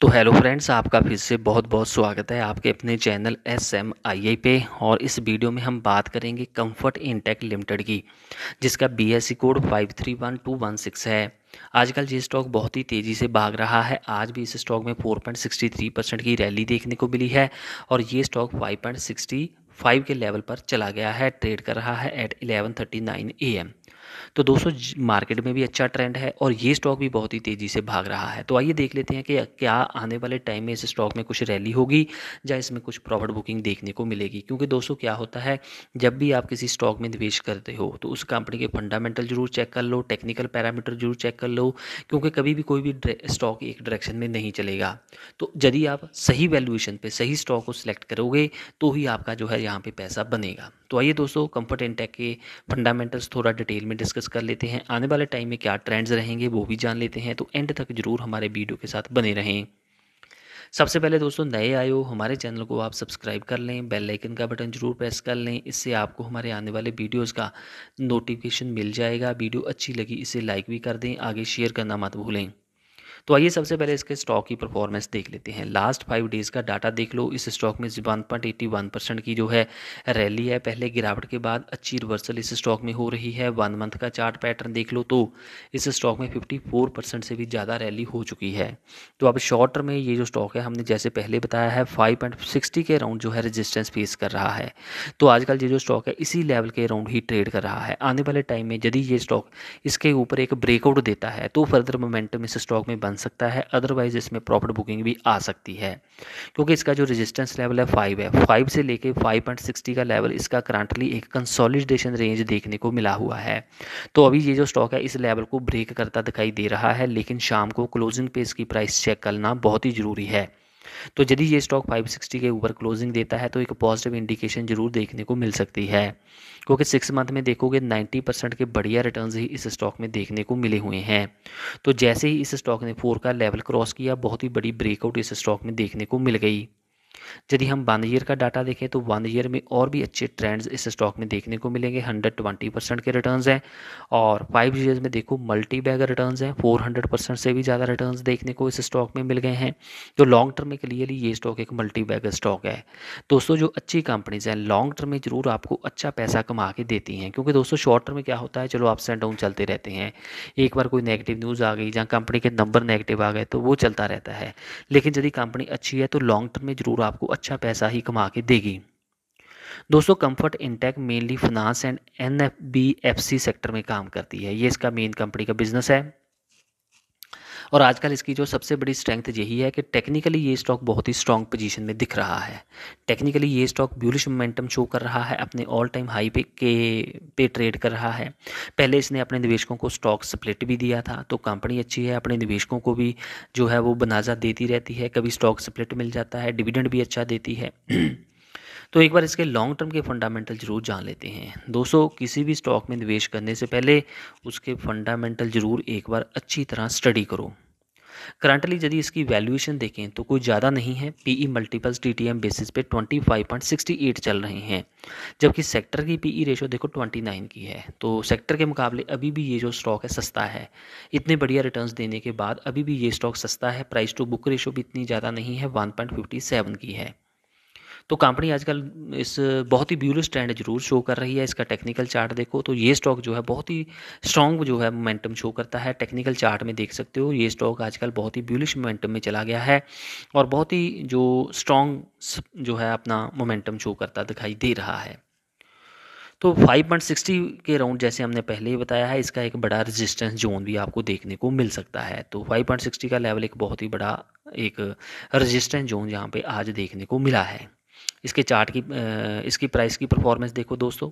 तो hello friends आपका फिर से बहुत बहुत स्वागत है आपके अपने channel S M I I पे और इस वीडियो में हम बात करेंगे कंफर्ट इंटेक लिमिटेड की जिसका B S C code five three one two one six है आजकल ये स्टॉक बहुत ही तेज़ी से भाग रहा है आज भी इस स्टॉक में four point sixty three percent की रैली देखने को मिली है और ये stock five point sixty five के लेवल पर चला गया है ट्रेड कर रहा है eight eleven thirty nine A M तो दोस्तों मार्केट में भी अच्छा ट्रेंड है और ये स्टॉक भी बहुत ही तेज़ी से भाग रहा है तो आइए देख लेते हैं कि क्या आने वाले टाइम में इस स्टॉक में कुछ रैली होगी या इसमें कुछ प्रॉफिट बुकिंग देखने को मिलेगी क्योंकि दोस्तों क्या होता है जब भी आप किसी स्टॉक में निवेश करते हो तो उस कंपनी के फंडामेंटल जरूर चेक कर लो टेक्निकल पैरामीटर जरूर चेक कर लो क्योंकि कभी भी कोई भी स्टॉक एक डायरेक्शन में नहीं चलेगा तो यदि आप सही वैल्यूएशन पर सही स्टॉक को सिलेक्ट करोगे तो ही आपका जो है यहाँ पर पैसा बनेगा तो आइए दोस्तों कंफर्ट एंड टैक के फंडामेंटल्स थोड़ा डिटेल में डिस्कस कर लेते हैं आने वाले टाइम में क्या ट्रेंड्स रहेंगे वो भी जान लेते हैं तो एंड तक जरूर हमारे वीडियो के साथ बने रहें सबसे पहले दोस्तों नए आए हो हमारे चैनल को आप सब्सक्राइब कर लें बेल आइकन का बटन जरूर प्रेस कर लें इससे आपको हमारे आने वाले वीडियोस का नोटिफिकेशन मिल जाएगा वीडियो अच्छी लगी इसे लाइक भी कर दें आगे शेयर करना मत भूलें तो आइए सबसे पहले इसके स्टॉक की परफॉर्मेंस देख लेते हैं लास्ट फाइव डेज़ का डाटा देख लो इस स्टॉक में one point eighty one percent की जो है रैली है पहले गिरावट के बाद अच्छी रिवर्सल इस स्टॉक में हो रही है वन मंथ का चार्ट पैटर्न देख लो तो इस स्टॉक में फिफ्टी फोर परसेंट से भी ज़्यादा रैली हो चुकी है तो अब शॉर्ट टर्म में ये जो स्टॉक है हमने जैसे पहले बताया है फाइव पॉइंट सिक्सटी के अराउंड जो है रेजिस्टेंस फेस कर रहा है तो आजकल ये जो स्टॉक है इसी लेवल के अराउंड ही ट्रेड कर रहा है आने वाले टाइम में यदि ये स्टॉक इसके ऊपर एक ब्रेकआउट देता है तो फर्दर मोमेंटम इस स्टॉक में बन सकता है अदरवाइज़ इसमें प्रॉफिट बुकिंग भी आ सकती है क्योंकि इसका जो रेजिस्टेंस लेवल है फाइव है फाइव से लेके फाइव पॉइंट सिक्सटी का लेवल इसका करंटली एक कंसोलिडेशन रेंज देखने को मिला हुआ है तो अभी ये जो स्टॉक है इस लेवल को ब्रेक करता दिखाई दे रहा है लेकिन शाम को क्लोजिंग पे इसकी प्राइस चेक करना बहुत ही ज़रूरी है तो यदि ये स्टॉक 560 के ऊपर क्लोजिंग देता है तो एक पॉजिटिव इंडिकेशन जरूर देखने को मिल सकती है क्योंकि सिक्स मंथ में देखोगे 90 परसेंट के बढ़िया रिटर्न्स ही इस स्टॉक में देखने को मिले हुए हैं तो जैसे ही इस स्टॉक ने फोर का लेवल क्रॉस किया बहुत ही बड़ी ब्रेकआउट इस स्टॉक में देखने को मिल गई यदि हम वन ईयर का डाटा देखें तो वन ईयर में और भी अच्छे ट्रेंड्स इस स्टॉक में देखने को मिलेंगे 120 परसेंट के रिटर्न्स हैं और फाइव ईयर्स में देखो मल्टी बैगर रिटर्न हैं 400 परसेंट से भी ज़्यादा रिटर्न्स देखने को इस स्टॉक में मिल गए हैं तो लॉन्ग टर्म में क्लियरली ये स्टॉक एक मल्टी बैगर स्टॉक है दोस्तों जो अच्छी कंपनीज हैं लॉन्ग टर्म में ज़रूर आपको अच्छा पैसा कमा के देती हैं क्योंकि दोस्तों शॉर्ट टर्म में क्या होता है चलो अप्स एंड डाउन चलते रहते हैं एक बार कोई नेगेटिव न्यूज़ आ गई जहाँ कंपनी के नंबर नेगेटिव आ गए तो वो चलता रहता है लेकिन यदि कंपनी अच्छी है तो लॉन्ग टर्म में ज़रूर ज़रूर आपको अच्छा पैसा ही कमा के देगी दोस्तों comfort Intec mainly finance and N B F F C sector में काम करती है ये इसका मेन कंपनी का बिजनेस है और आजकल इसकी जो सबसे बड़ी स्ट्रेंथ यही है कि टेक्निकली ये स्टॉक बहुत ही स्ट्रॉन्ग पोजीशन में दिख रहा है टेक्निकली ये स्टॉक ब्यूलिश मोमेंटम शो कर रहा है अपने ऑल टाइम हाई पे के पे ट्रेड कर रहा है पहले इसने अपने निवेशकों को स्टॉक स्प्लिट भी दिया था तो कंपनी अच्छी है अपने निवेशकों को भी जो है वो बनाजा देती रहती है कभी स्टॉक स्प्लिट मिल जाता है डिविडेंड भी अच्छा देती है तो एक बार इसके लॉन्ग टर्म के फंडामेंटल जरूर जान लेते हैं दोस्तों किसी भी स्टॉक में निवेश करने से पहले उसके फंडामेंटल जरूर एक बार अच्छी तरह स्टडी करो करंटली यदि इसकी वैल्यूएशन देखें तो कोई ज़्यादा नहीं है पीई मल्टीपल्स डीटीएम बेसिस पे 25.68 चल रहे हैं जबकि सेक्टर की पीई रेशो e देखो 29 की है तो सेक्टर के मुकाबले अभी भी ये जो स्टॉक है सस्ता है इतने बढ़िया रिटर्न्स देने के बाद अभी भी ये स्टॉक सस्ता है प्राइस टू बुक रेशो भी इतनी ज़्यादा नहीं है वन की है तो कंपनी आजकल इस बहुत ही ब्यूलिश ट्रेंड जरूर शो कर रही है इसका टेक्निकल चार्ट देखो तो ये स्टॉक जो है बहुत ही स्ट्रॉन्ग जो है मोमेंटम शो करता है टेक्निकल चार्ट में देख सकते हो ये स्टॉक आजकल बहुत ही ब्यूलिश मोमेंटम में चला गया है और बहुत ही जो स्ट्रॉन्ग जो है अपना मोमेंटम शो करता दिखाई दे रहा है तो 5.60 के राउंड जैसे हमने पहले ही बताया है इसका एक बड़ा रेजिस्टेंस जोन भी आपको देखने को मिल सकता है तो 5.60 का लेवल एक बहुत ही बड़ा एक रेजिस्टेंस जोन यहाँ पे आज देखने को मिला है इसके चार्ट की इसकी प्राइस की परफॉर्मेंस देखो दोस्तों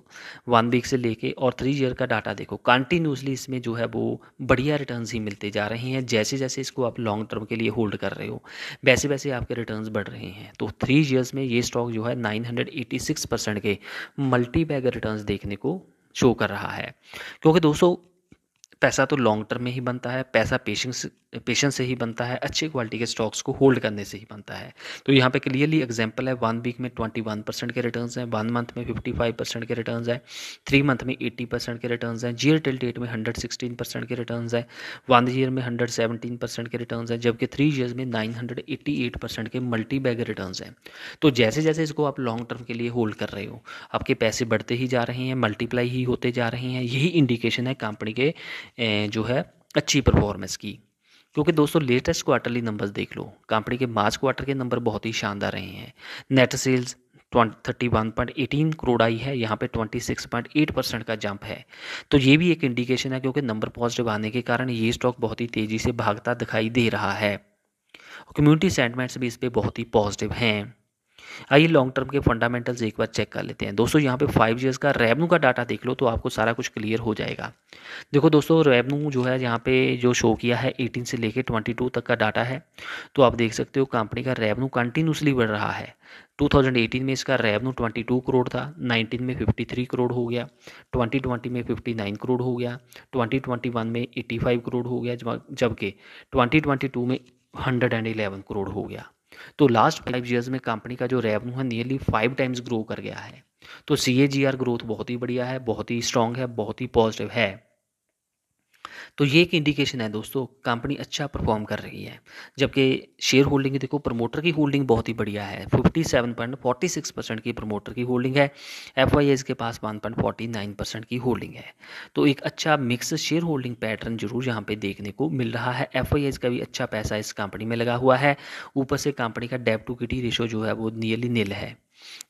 वन वीक से लेके और थ्री ईयर का डाटा देखो कंटिन्यूसली इसमें जो है वो बढ़िया रिटर्न ही मिलते जा रहे हैं जैसे जैसे इसको आप लॉन्ग टर्म के लिए होल्ड कर रहे हो वैसे वैसे आपके रिटर्न बढ़ रहे हैं तो थ्री ईयर्स में ये स्टॉक जो है नाइन के मल्टी रिटर्न देखने को शो कर रहा है क्योंकि दोस्तों पैसा तो लॉन्ग टर्म में ही बनता है पैसा पेशेंस पेशेंस से ही बनता है अच्छे क्वालिटी के स्टॉक्स को होल्ड करने से ही बनता है तो यहाँ पे क्लियरली एग्जांपल है वन वीक में ट्वेंटी वन परसेंट के रिटर्न्स हैं वन मंथ में फिफ्टी फाइव परसेंट के रिटर्न्स हैं थ्री मंथ में एट्टी परसेंट के रिटर्न्स हैं जीयर टिल डेट में हंड्रेड सिक्सटीन परसेंट के रिटर्न हैं वन ईयर में हंड्रेड सेवनटीन परसेंट के रिटर्न हैं जबकि थ्री ईयर्स में nine hundred eighty eight percent के मल्टी बैग रिटर्न हैं तो जैसे जैसे इसको आप लॉन्ग टर्म के लिए होल्ड कर रहे हो आपके पैसे बढ़ते ही जा रहे हैं मल्टीप्लाई ही होते जा रहे हैं यही इंडिकेशन है कंपनी के जो है अच्छी परफॉर्मेंस की क्योंकि दोस्तों लेटेस्ट क्वार्टरली नंबर्स देख लो कंपनी के मार्च क्वार्टर के नंबर बहुत ही शानदार रहे हैं net sales thirty one point eighteen crore आई है यहाँ पे twenty six point eight percent का जंप है तो ये भी एक इंडिकेशन है क्योंकि नंबर पॉजिटिव आने के कारण ये स्टॉक बहुत ही तेज़ी से भागता दिखाई दे रहा है कम्युनिटी सेंटमेंट्स भी इस पर बहुत ही पॉजिटिव हैं आइए लॉन्ग टर्म के फंडामेंटल्स एक बार चेक कर लेते हैं दोस्तों यहाँ पे फाइव ईयर्स का रेवनू का डाटा देख लो तो आपको सारा कुछ क्लियर हो जाएगा देखो दोस्तों रेवनू जो है यहाँ पे जो शो किया है एटीन से लेकर ट्वेंटी टू तक का डाटा है तो आप देख सकते हो कंपनी का रेवनू कंटिन्यूसली बढ़ रहा है 2018 में इसका रेवन्यू 22 करोड़ था 19 में 53 करोड़ हो गया 2020 में 59 करोड़ हो गया 2021 में 85 करोड़ हो गया जबकि 2022 में 111 करोड़ हो गया तो लास्ट फाइव ईयर्स में कंपनी का जो रेवेन्यू है नियरली फाइव टाइम्स ग्रो कर गया है तो सी ग्रोथ बहुत ही बढ़िया है बहुत ही स्ट्रांग है बहुत ही पॉजिटिव है तो ये एक इंडिकेशन है दोस्तों कंपनी अच्छा परफॉर्म कर रही है जबकि शेयर होल्डिंग देखो प्रमोटर की होल्डिंग बहुत ही बढ़िया है fifty seven point forty six percent की प्रमोटर की होल्डिंग है एफ आई एस के पास one point forty nine percent की होल्डिंग है तो एक अच्छा मिक्स शेयर होल्डिंग पैटर्न जरूर यहाँ पे देखने को मिल रहा है एफ आई एस का भी अच्छा पैसा इस कंपनी में लगा हुआ है ऊपर से कंपनी का डेप टू किटी रेशो जो है वो नियरली नील है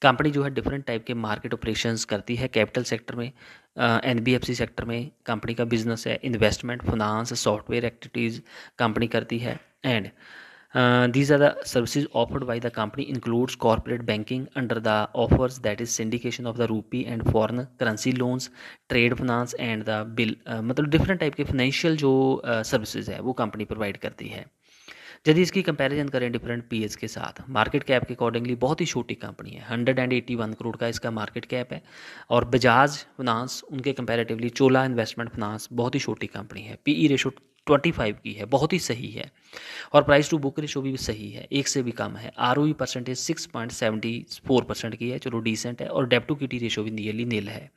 कंपनी जो है डिफरेंट टाइप के मार्केट ऑपरेशन करती है कैपिटल सेक्टर में N B F C sector में कंपनी का बिजनेस है investment finance software activities company करती है and these are the services offered by the company includes corporate banking under the offers that is syndication of the rupee and foreign currency loans trade finance and the bill मतलब different type के financial जो services uh, है वो company provide करती है यदि इसकी comparison करें डिफरेंट पी के साथ मार्केट कैप के अकॉर्डिंगली बहुत ही छोटी कंपनी है hundred and eighty one crore का इसका मार्केट कैप है और बजाज फिनांस उनके कंपेरेटिवली चोला इन्वेस्टमेंट फिनांस बहुत ही छोटी कंपनी है P E ratio twenty five की है बहुत ही सही है और प्राइस टू बुक रेशो भी सही है एक से भी कम है R O percentage six point seventy four percent की है चलो डिसेंट है और टू की टी रेशो भी नियरली नील है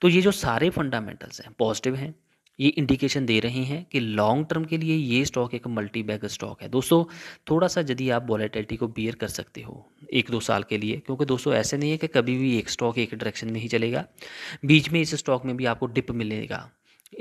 तो ये जो सारे फंडामेंटल्स हैं पॉजिटिव हैं ये इंडिकेशन दे रहे हैं कि लॉन्ग टर्म के लिए ये स्टॉक एक मल्टी बैग स्टॉक है दोस्तों थोड़ा सा यदि आप वॉलेटिलिटी को बियर कर सकते हो एक दो साल के लिए क्योंकि दोस्तों ऐसे नहीं है कि कभी भी एक स्टॉक एक डायरेक्शन में ही चलेगा बीच में इस स्टॉक में भी आपको डिप मिलेगा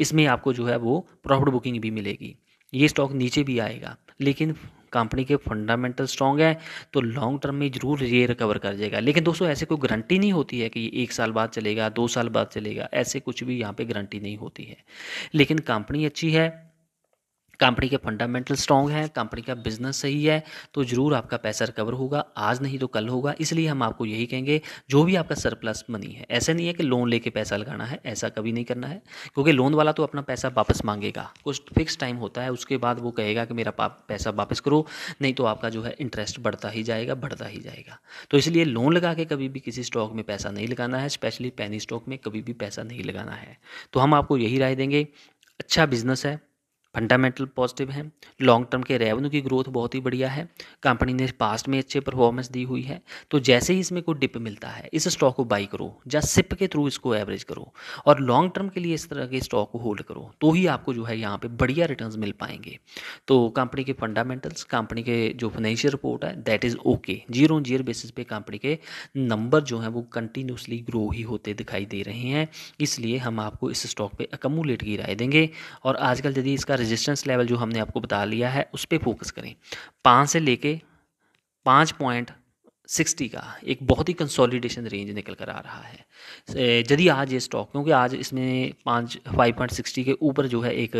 इसमें आपको जो है वो प्रॉफिट बुकिंग भी मिलेगी ये स्टॉक नीचे भी आएगा लेकिन कंपनी के फंडामेंटल स्ट्रॉन्ग है तो लॉन्ग टर्म में जरूर ये रिकवर कर जाएगा लेकिन दोस्तों ऐसे कोई गारंटी नहीं होती है कि ये एक साल बाद चलेगा दो साल बाद चलेगा ऐसे कुछ भी यहाँ पे गारंटी नहीं होती है लेकिन कंपनी अच्छी है कंपनी के फंडामेंटल स्ट्रॉन्ग हैं कंपनी का बिजनेस सही है तो ज़रूर आपका पैसा रिकवर होगा आज नहीं तो कल होगा इसलिए हम आपको यही कहेंगे जो भी आपका सरप्लस मनी है ऐसा नहीं है कि लोन लेके पैसा लगाना है ऐसा कभी नहीं करना है क्योंकि लोन वाला तो अपना पैसा वापस मांगेगा कुछ फिक्स टाइम होता है उसके बाद वो कहेगा कि मेरा पैसा वापस करो नहीं तो आपका जो है इंटरेस्ट बढ़ता ही जाएगा बढ़ता ही जाएगा तो इसलिए लोन लगा के कभी भी किसी स्टॉक में पैसा नहीं लगाना है स्पेशली पैनी स्टॉक में कभी भी पैसा नहीं लगाना है तो हम आपको यही राय देंगे अच्छा बिजनेस है फंडामेंटल पॉजिटिव हैं लॉन्ग टर्म के रेवेन्यू की ग्रोथ बहुत ही बढ़िया है कंपनी ने पास्ट में अच्छे परफॉर्मेंस दी हुई है तो जैसे ही इसमें कोई डिप मिलता है इस स्टॉक को बाई करो या सिप के थ्रू इसको एवरेज करो और लॉन्ग टर्म के लिए इस तरह के स्टॉक को होल्ड करो तो ही आपको जो है यहाँ पर बढ़िया रिटर्न मिल पाएंगे तो कंपनी के फंडामेंटल्स कंपनी के जो फाइनेंशियल रिपोर्ट है that is okay zero zero basis पे कंपनी के नंबर जो हैं वो कंटिन्यूसली ग्रो ही होते दिखाई दे रहे हैं इसलिए हम आपको इस स्टॉक पर अकमुलेट की राय देंगे और आजकल यदि इसका रेजिस्टेंस लेवल जो हमने आपको बता लिया है उस पर फोकस करें पाँच से लेके पाँच पॉइंट सिक्सटी का एक बहुत ही कंसोलिडेशन रेंज निकल कर आ रहा है यदि आज ये स्टॉक क्योंकि आज इसमें पाँच फाइव पॉइंट सिक्सटी के ऊपर जो है एक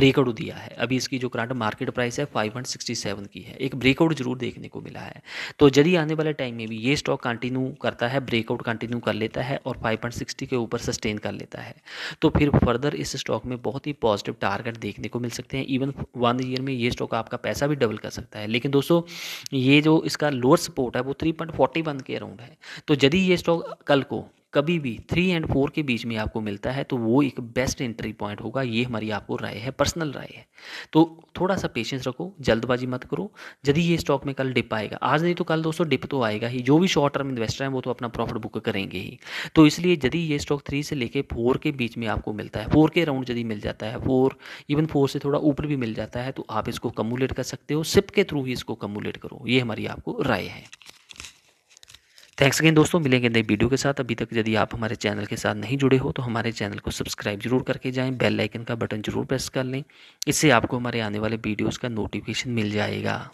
ब्रेकआउट दिया है अभी इसकी जो करंट मार्केट प्राइस है फाइव पॉइंट सिक्सटी सेवन की है एक ब्रेकआउट जरूर देखने को मिला है तो यदि आने वाले टाइम में भी ये स्टॉक कंटिन्यू करता है ब्रेकआउट कंटिन्यू कर लेता है और फाइव पॉइंट सिक्सटी के ऊपर सस्टेन कर लेता है तो फिर फर्दर इस स्टॉक में बहुत ही पॉजिटिव टारगेट देखने को मिल सकते हैं इवन वन ईयर में ये स्टॉक आपका पैसा भी डबल कर सकता है लेकिन दोस्तों ये जो इसका लोअर सपोर्ट है वो three three point forty one के अराउंड है तो यदि ये स्टॉक कल को कभी भी थ्री एंड फोर के बीच में आपको मिलता है तो वो एक बेस्ट एंट्री पॉइंट होगा ये हमारी आपको राय है पर्सनल राय है तो थोड़ा सा पेशेंस रखो जल्दबाजी मत करो यदि ये स्टॉक में कल डिप आएगा आज नहीं तो कल दोस्तों डिप तो आएगा ही जो भी शॉर्ट टर्म इन्वेस्टर हैं वो तो अपना प्रॉफिट बुक करेंगे ही तो इसलिए यदि ये स्टॉक थ्री से लेकर फोर के बीच में आपको मिलता है फोर के अराउंड यदि मिल जाता है फोर इवन फोर से थोड़ा ऊपर भी मिल जाता है तो आप इसको कमुलेट कर सकते हो सिप के थ्रू ही इसको कमुलेट करो ये हमारी आपको राय है थैंक्स अगेन दोस्तों मिलेंगे नई वीडियो के साथ अभी तक यदि आप हमारे चैनल के साथ नहीं जुड़े हो तो हमारे चैनल को सब्सक्राइब जरूर करके जाएं बेल आइकन का बटन जरूर प्रेस कर लें इससे आपको हमारे आने वाले वीडियोस का नोटिफिकेशन मिल जाएगा